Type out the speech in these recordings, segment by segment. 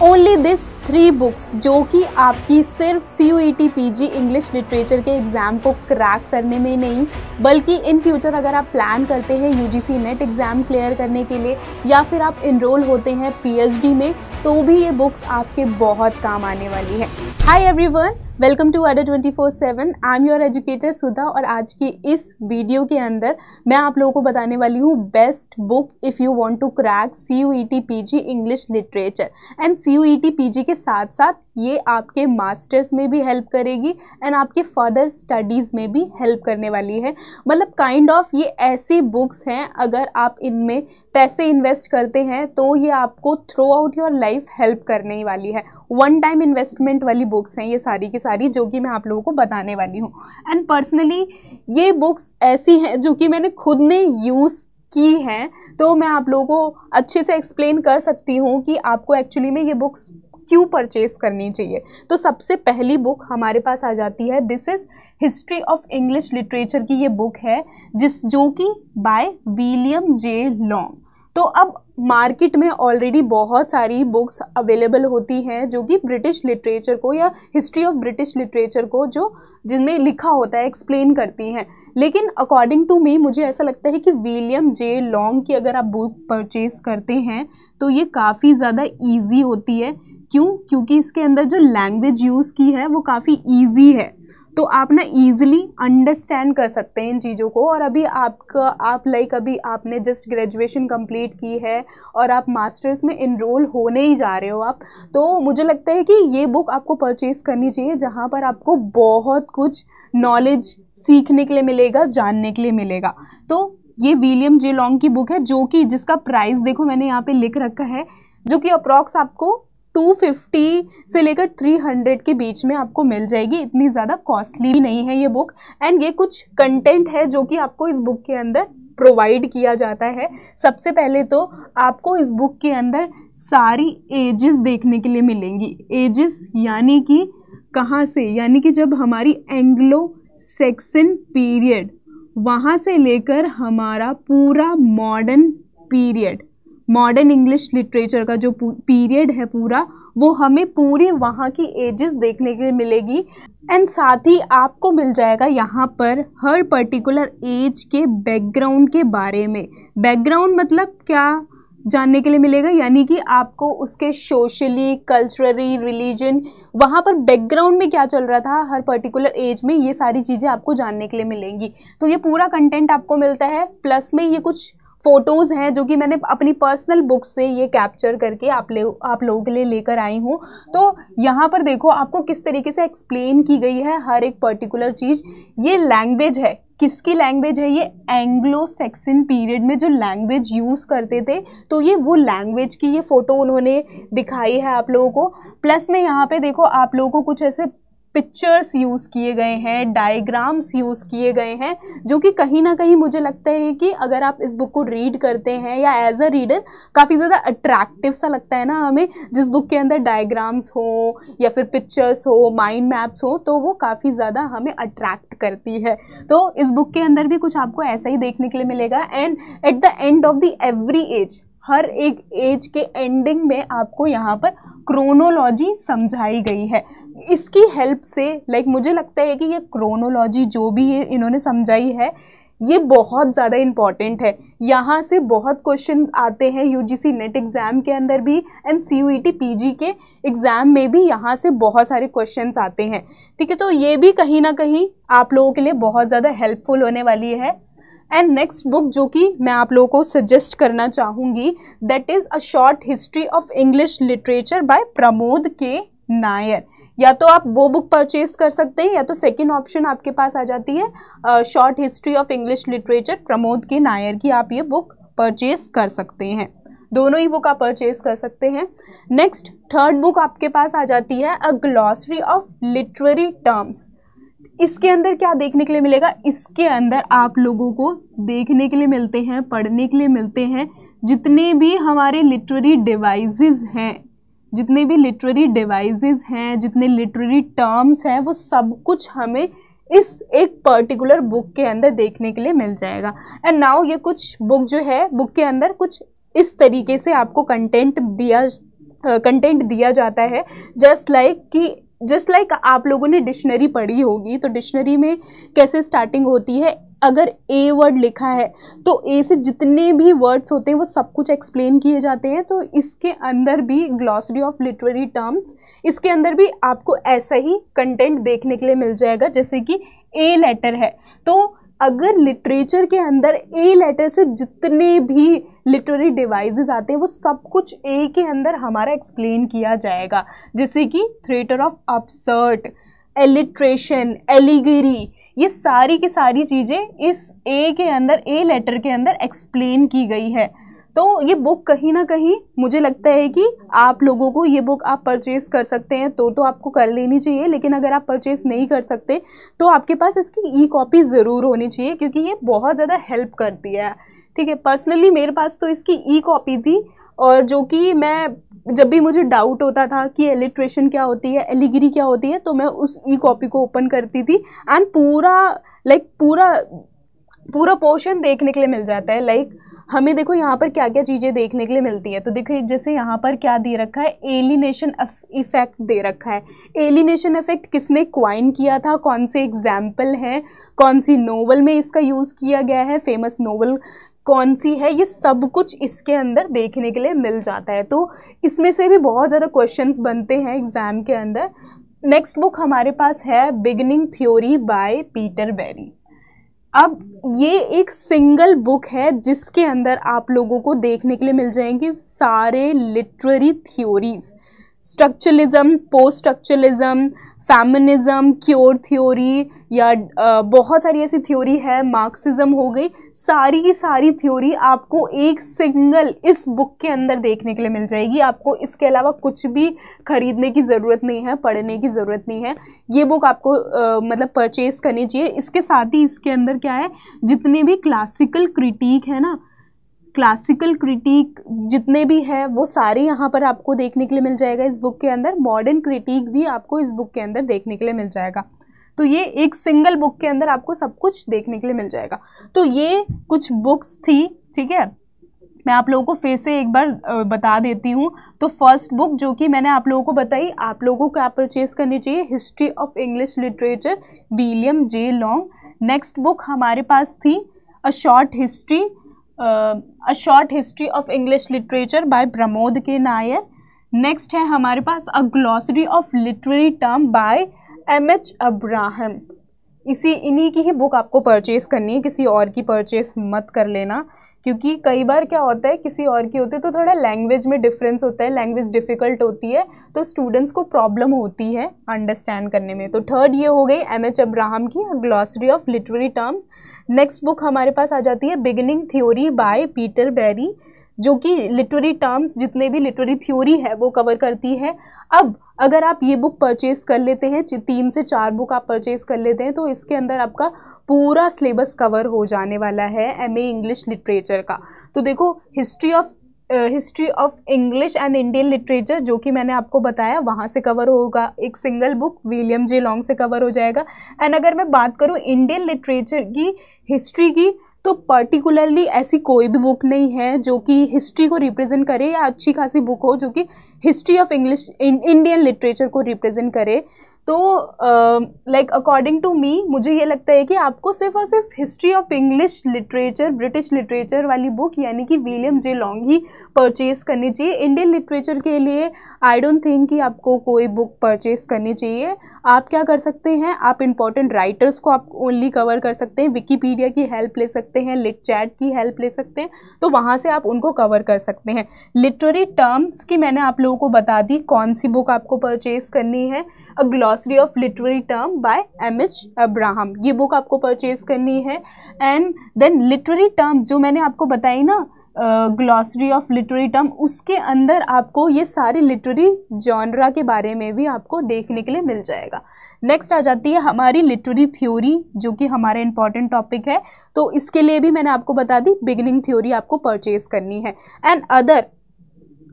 Only this three books जो कि आपकी सिर्फ C U G English literature के एग्ज़ाम को क्रैक करने में नहीं बल्कि इन फ्यूचर अगर आप प्लान करते हैं सी नेट एग्ज़ाम क्लियर करने के लिए या फिर आप इनरोल होते हैं डी में तो भी ये बुक्स आपके बहुत काम आने वाली है everyone welcome to Adda twenty four seven I am your educator Sudha और आज की इस वीडियो के अंदर मैं आप लोगों को बताने वाली हूँ best book if you want to crack C U E T P G English literature and C U E T P G के साथ साथ ये आपके मास्टर्स में भी हेल्प करेगी एंड आपके फर्दर स्टडीज़ में भी हेल्प करने वाली है मतलब काइंड ऑफ ये ऐसी बुक्स हैं अगर आप इनमें पैसे इन्वेस्ट करते हैं तो ये आपको throughout your life help करने ही वाली है वन टाइम इन्वेस्टमेंट वाली बुक्स हैं ये सारी की सारी जो कि मैं आप लोगों को बताने वाली हूँ एंड पर्सनली ये बुक्स ऐसी हैं जो कि मैंने खुद ने यूज़ की हैं तो मैं आप लोगों को अच्छे से एक्सप्लेन कर सकती हूँ कि आपको एक्चुअली में ये बुक्स क्यों परचेस करनी चाहिए तो सबसे पहली बुक हमारे पास आ जाती है this is history of English literature की ये बुक है जिस जो कि बाय विलियम जे लॉन्ग तो अब मार्केट में ऑलरेडी बहुत सारी बुक्स अवेलेबल होती हैं जो कि ब्रिटिश लिटरेचर को या हिस्ट्री ऑफ ब्रिटिश लिटरेचर को जो जिनमें लिखा होता है एक्सप्लेन करती हैं लेकिन अकॉर्डिंग टू मी मुझे ऐसा लगता है कि विलियम जे लॉन्ग की अगर आप बुक परचेज़ करते हैं तो ये काफ़ी ज़्यादा ईजी होती है क्यों क्योंकि इसके अंदर जो लैंग्वेज यूज़ की है वो काफ़ी ईजी है तो आप ना ईजिली अंडरस्टैंड कर सकते हैं इन चीज़ों को और अभी आपका आप लाइक अभी आपने जस्ट ग्रेजुएशन कंप्लीट की है और आप मास्टर्स में इनरोल होने ही जा रहे हो आप तो मुझे लगता है कि ये बुक आपको परचेज़ करनी चाहिए जहाँ पर आपको बहुत कुछ नॉलेज सीखने के लिए मिलेगा जानने के लिए मिलेगा तो ये विलियम जे लॉन्ग की बुक है जो कि जिसका प्राइस देखो मैंने यहाँ पर लिख रखा है जो कि अप्रॉक्स आपको 250 से लेकर 300 के बीच में आपको मिल जाएगी इतनी ज़्यादा कॉस्टली भी नहीं है ये बुक एंड ये कुछ कंटेंट है जो कि आपको इस बुक के अंदर प्रोवाइड किया जाता है सबसे पहले तो आपको इस बुक के अंदर सारी एजेस देखने के लिए मिलेंगी एजेस यानी कि कहाँ से यानी कि जब हमारी एंग्लो सेक्सन पीरियड वहाँ से लेकर हमारा पूरा modern period modern English literature का जो पीरियड है पूरा वो हमें पूरी वहाँ की एजेस देखने के लिए मिलेगी एंड साथ ही आपको मिल जाएगा यहाँ पर हर पर्टिकुलर एज के बैकग्राउंड के बारे में बैकग्राउंड मतलब क्या जानने के लिए मिलेगा यानी कि आपको उसके सोशली कल्चरली रिलीजन वहाँ पर बैकग्राउंड में क्या चल रहा था हर पर्टिकुलर एज में ये सारी चीज़ें आपको जानने के लिए मिलेंगी तो ये पूरा कंटेंट आपको मिलता है प्लस में ये कुछ फ़ोटोज़ हैं जो कि मैंने अपनी पर्सनल बुक से ये कैप्चर करके आप ले आप लोगों के लिए लेकर आई हूँ तो यहाँ पर देखो आपको किस तरीके से एक्सप्लेन की गई है हर एक पर्टिकुलर चीज़ ये लैंग्वेज है किसकी लैंग्वेज है ये एंग्लो सेक्सन पीरियड में जो लैंग्वेज यूज़ करते थे तो ये वो लैंग्वेज की ये फ़ोटो उन्होंने दिखाई है आप लोगों को प्लस में यहाँ पे देखो आप लोगों को कुछ ऐसे पिक्चर्स यूज़ किए गए हैं डायग्राम्स यूज़ किए गए हैं जो कि कहीं ना कहीं मुझे लगता है कि अगर आप इस बुक को रीड करते हैं या एज अ रीडर काफ़ी ज़्यादा अट्रैक्टिव सा लगता है ना हमें जिस बुक के अंदर डायग्राम्स हो या फिर पिक्चर्स हो माइंड मैप्स हो तो वो काफ़ी ज़्यादा हमें अट्रैक्ट करती है तो इस बुक के अंदर भी कुछ आपको ऐसा ही देखने के लिए मिलेगा and at the end of the every age हर एक एज के एंडिंग में आपको यहाँ पर क्रोनोलॉजी समझाई गई है इसकी हेल्प से लाइक मुझे लगता है कि ये क्रोनोलॉजी जो भी ये इन्होंने समझाई है ये बहुत ज़्यादा इम्पॉर्टेंट है यहाँ से बहुत क्वेश्चन आते हैं यूजीसी नेट एग्ज़ाम के अंदर भी एंड सी यू पीजी के एग्ज़ाम में भी यहाँ से बहुत सारे क्वेश्चंस आते हैं ठीक है तो ये भी कहीं ना कहीं आप लोगों के लिए बहुत ज़्यादा हेल्पफुल होने वाली है एंड नेक्स्ट बुक जो कि मैं आप लोगों को सजेस्ट करना चाहूँगी that is a short history of English literature by Pramod K Nayar या तो आप वो बुक परचेज कर सकते हैं या तो सेकेंड ऑप्शन आपके पास आ जाती है short history of English literature Pramod K Nayar की आप ये बुक परचेज कर सकते हैं दोनों ही बुक आप परचेज कर सकते हैं नेक्स्ट थर्ड बुक आपके पास आ जाती है a glossary of literary terms इसके अंदर क्या देखने के लिए मिलेगा इसके अंदर आप लोगों को देखने के लिए मिलते हैं पढ़ने के लिए मिलते हैं जितने भी हमारे लिटरेरी डिवाइसेस हैं जितने भी लिटरेरी डिवाइसेस हैं जितने लिटरेरी टर्म्स हैं वो सब कुछ हमें इस एक पर्टिकुलर बुक के अंदर देखने के लिए मिल जाएगा एंड नाउ ये कुछ बुक जो है बुक के अंदर कुछ इस तरीके से आपको कंटेंट दिया कंटेंट दिया जाता है जस्ट लाइक like कि जस्ट लाइक like आप लोगों ने डिक्शनरी पढ़ी होगी तो डिक्शनरी में कैसे स्टार्टिंग होती है अगर ए वर्ड लिखा है तो ए से जितने भी वर्ड्स होते हैं वो सब कुछ एक्सप्लेन किए जाते हैं तो इसके अंदर भी ग्लॉसरी ऑफ लिटरेरी टर्म्स इसके अंदर भी आपको ऐसा ही कंटेंट देखने के लिए मिल जाएगा जैसे कि ए लेटर है तो अगर लिटरेचर के अंदर ए लेटर से जितने भी लिटरेरी डिवाइसेस आते हैं वो सब कुछ ए के अंदर हमारा एक्सप्लेन किया जाएगा जैसे कि theatre of absurd alliteration allegory ये सारी की सारी चीज़ें इस ए के अंदर ए लेटर के अंदर एक्सप्लेन की गई है तो ये बुक कहीं ना कहीं मुझे लगता है कि आप लोगों को ये बुक आप परचेज़ कर सकते हैं तो तो आपको कर लेनी चाहिए लेकिन अगर आप परचेज़ नहीं कर सकते तो आपके पास इसकी ई कॉपी ज़रूर होनी चाहिए क्योंकि ये बहुत ज़्यादा हेल्प करती है ठीक है पर्सनली मेरे पास तो इसकी ई कॉपी थी और जो कि मैं जब भी मुझे डाउट होता था कि एलिट्रेशन क्या होती है एलिगिरी क्या होती है तो मैं उस ई कॉपी को ओपन करती थी एंड पूरा लाइक पूरा पूरा पोर्शन देखने के लिए मिल जाता है लाइक like, हमें देखो यहाँ पर क्या क्या चीज़ें देखने के लिए मिलती है तो देखो जैसे यहाँ पर क्या दे रखा है एलिनेशन इफ़ेक्ट दे रखा है एलिनेशन इफ़ेक्ट किसने क्वाइन किया था कौन से एग्जाम्पल है कौन सी नोवल में इसका यूज़ किया गया है फेमस नोवल कौन सी है ये सब कुछ इसके अंदर देखने के लिए मिल जाता है तो इसमें से भी बहुत ज़्यादा क्वेश्चंस बनते हैं एग्ज़ाम के अंदर नेक्स्ट बुक हमारे पास है beginning theory by Peter Barry अब ये एक सिंगल बुक है जिसके अंदर आप लोगों को देखने के लिए मिल जाएंगी सारे literary theories structuralism post structuralism feminism queer theory या बहुत सारी ऐसी थ्योरी है मार्क्सिज़म हो गई सारी की सारी थ्योरी आपको एक सिंगल इस बुक के अंदर देखने के लिए मिल जाएगी आपको इसके अलावा कुछ भी ख़रीदने की ज़रूरत नहीं है पढ़ने की ज़रूरत नहीं है ये बुक आपको आ, मतलब परचेज़ करनी चाहिए इसके साथ ही इसके अंदर क्या है जितने भी क्लासिकल क्रिटिक है ना क्लासिकल क्रिटिक जितने भी हैं वो सारे यहाँ पर आपको देखने के लिए मिल जाएगा इस बुक के अंदर मॉडर्न क्रिटिक भी आपको इस बुक के अंदर देखने के लिए मिल जाएगा तो ये एक सिंगल बुक के अंदर आपको सब कुछ देखने के लिए मिल जाएगा तो ये कुछ बुक्स थी ठीक है मैं आप लोगों को फिर से एक बार बता देती हूँ तो फर्स्ट बुक जो कि मैंने आप लोगों को बताई आप लोगों को क्या परचेज़ करनी चाहिए history of English literature William J Long next book हमारे पास थी a short history a short history of English literature by Pramod K Nayar next है हमारे पास a glossary of literary term by M H Abraham इसी इन्हीं की ही बुक आपको परचेस करनी है किसी और की परचेस मत कर लेना क्योंकि कई बार क्या होता है किसी और की होती है तो थोड़ा लैंग्वेज में डिफरेंस होता है लैंग्वेज डिफ़िकल्ट होती है तो स्टूडेंट्स को प्रॉब्लम होती है अंडरस्टैंड करने में तो थर्ड ये हो गई एम एच अब्राहम की glossary of literary term next book हमारे पास आ जाती है beginning theory by Peter Barry जो कि लिटरेरी टर्म्स जितने भी लिटरेरी थ्योरी है वो कवर करती है अब अगर आप ये बुक परचेज़ कर लेते हैं तीन से चार बुक आप परचेज़ कर लेते हैं तो इसके अंदर आपका पूरा सिलेबस कवर हो जाने वाला है एम ए इंग्लिश लिटरेचर का तो देखो history of history of English and Indian literature जो कि मैंने आपको बताया वहाँ से कवर होगा एक single book William J Long से कवर हो जाएगा एंड अगर मैं बात करूँ इंडियन लिटरेचर की हिस्ट्री की तो पर्टिकुलरली ऐसी कोई भी बुक नहीं है जो कि हिस्ट्री को रिप्रेजेंट करे या अच्छी खासी बुक हो जो कि history of English Indian literature को रिप्रेजेंट करे तो लाइक अकॉर्डिंग टू मी मुझे ये लगता है कि आपको सिर्फ और सिर्फ history of English literature British literature वाली बुक यानी कि विलियम जे लॉन्ग ही परचेज़ करनी चाहिए इंडियन लिटरेचर के लिए आई डोंट थिंक कि आपको कोई बुक परचेज़ करनी चाहिए आप क्या कर सकते हैं आप इंपॉर्टेंट राइटर्स को आप ओनली कवर कर सकते हैं विकीपीडिया की हेल्प ले सकते हैं लिट चैट की हेल्प ले सकते हैं तो वहाँ से आप उनको कवर कर सकते हैं लिटरेरी टर्म्स की मैंने आप लोगों को बता दी कौन सी बुक आपको परचेज़ करनी है a glossary of literary term by M H Abraham ये बुक आपको परचेज़ करनी है एंड देन लिटरेरी टर्म जो मैंने आपको बताई ना ग्लॉसरी ऑफ लिटरेरी टर्म उसके अंदर आपको ये सारे लिटरेरी जॉनरा के बारे में भी आपको देखने के लिए मिल जाएगा नेक्स्ट आ जाती है हमारी लिटरेरी थ्योरी जो कि हमारा इंपॉर्टेंट टॉपिक है तो इसके लिए भी मैंने आपको बता दी बिगिनिंग थ्योरी आपको परचेज करनी है एंड अदर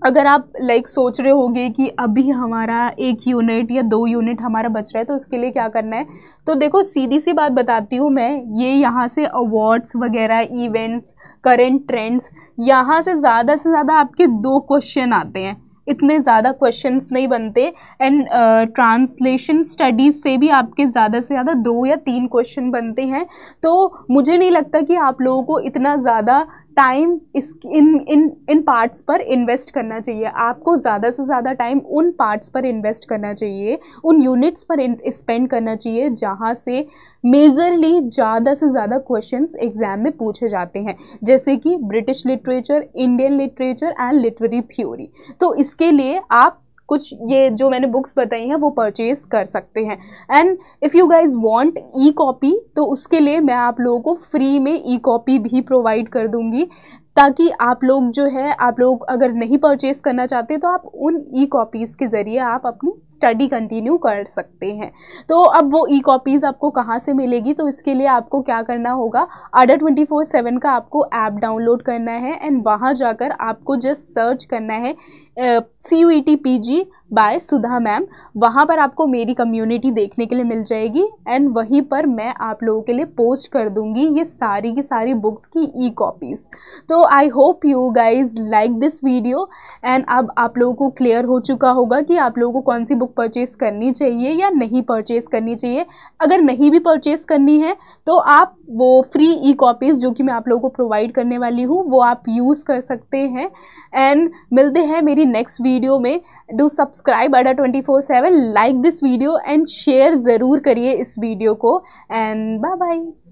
अगर आप लाइक सोच रहे होगे कि अभी हमारा एक यूनिट या दो यूनिट हमारा बच रहा है तो उसके लिए क्या करना है तो देखो सीधी सी बात बताती हूँ मैं ये यहाँ से अवार्ड्स वगैरह इवेंट्स करेंट ट्रेंड्स यहाँ से ज़्यादा से ज़्यादा आपके दो क्वेश्चन आते हैं इतने ज़्यादा क्वेश्चंस नहीं बनते एंड ट्रांसलेशन स्टडीज़ से भी आपके ज़्यादा से ज़्यादा दो या तीन क्वेश्चन बनते हैं तो मुझे नहीं लगता कि आप लोगों को इतना ज़्यादा टाइम इस इन इन इन पार्ट्स पर इन्वेस्ट करना चाहिए आपको ज़्यादा से ज़्यादा टाइम उन पार्ट्स पर इन्वेस्ट करना चाहिए उन यूनिट्स पर स्पेंड करना चाहिए जहाँ से मेजरली ज़्यादा से ज़्यादा क्वेश्चंस एग्ज़ाम में पूछे जाते हैं जैसे कि British literature Indian literature and literary theory तो इसके लिए आप कुछ ये जो मैंने बुक्स बताई हैं वो परचेज़ कर सकते हैं and if you guys want e copy तो उसके लिए मैं आप लोगों को फ्री में ई कॉपी भी प्रोवाइड कर दूँगी ताकि आप लोग जो है आप लोग अगर नहीं परचेज़ करना चाहते तो आप उन ई कॉपीज़ के ज़रिए आप अपनी स्टडी कंटिन्यू कर सकते हैं तो अब वो ई कॉपीज़ आपको कहाँ से मिलेगी तो इसके लिए आपको क्या करना होगा आडा ट्वेंटी फोर सेवन का आपको ऐप डाउनलोड करना है एंड वहाँ जाकर आपको जस्ट सर्च करना है C U E T P G by Sudha ma'am वहाँ पर आपको मेरी कम्युनिटी देखने के लिए मिल जाएगी एंड वहीं पर मैं आप लोगों के लिए पोस्ट कर दूँगी ये सारी की सारी बुक्स की ई कॉपीज़ तो I hope you guys like this video and अब आप लोगों को क्लियर हो चुका होगा कि आप लोगों को कौन सी बुक परचेज़ करनी चाहिए या नहीं परचेज़ करनी चाहिए अगर नहीं भी परचेस करनी है तो आप वो फ्री ई कॉपीज़ जो कि मैं आप लोगों को प्रोवाइड करने वाली हूँ वो आप यूज़ कर सकते हैं एंड मिलते हैं मेरी नेक्स्ट वीडियो में डू सब सब्सक्राइब अडा twenty four seven like this video and share ज़रूर करिए इस वीडियो को एंड बाय बाय